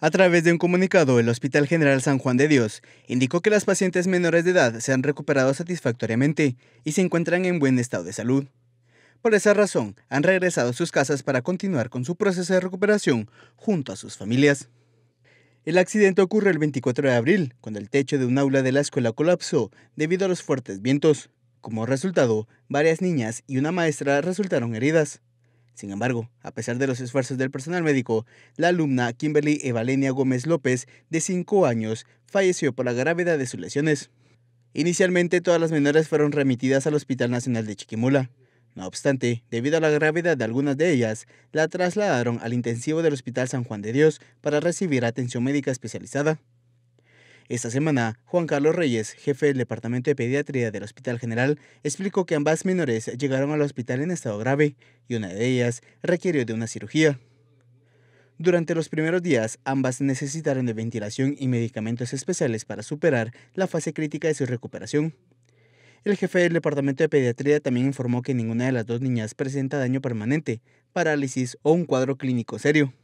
A través de un comunicado, el Hospital General San Juan de Dios indicó que las pacientes menores de edad se han recuperado satisfactoriamente y se encuentran en buen estado de salud. Por esa razón, han regresado a sus casas para continuar con su proceso de recuperación junto a sus familias. El accidente ocurrió el 24 de abril, cuando el techo de un aula de la escuela colapsó debido a los fuertes vientos. Como resultado, varias niñas y una maestra resultaron heridas. Sin embargo, a pesar de los esfuerzos del personal médico, la alumna Kimberly Evalenia Gómez López, de 5 años, falleció por la gravedad de sus lesiones. Inicialmente, todas las menores fueron remitidas al Hospital Nacional de Chiquimula. No obstante, debido a la gravedad de algunas de ellas, la trasladaron al intensivo del Hospital San Juan de Dios para recibir atención médica especializada. Esta semana, Juan Carlos Reyes, jefe del Departamento de Pediatría del Hospital General, explicó que ambas menores llegaron al hospital en estado grave y una de ellas requirió de una cirugía. Durante los primeros días, ambas necesitaron de ventilación y medicamentos especiales para superar la fase crítica de su recuperación. El jefe del Departamento de Pediatría también informó que ninguna de las dos niñas presenta daño permanente, parálisis o un cuadro clínico serio.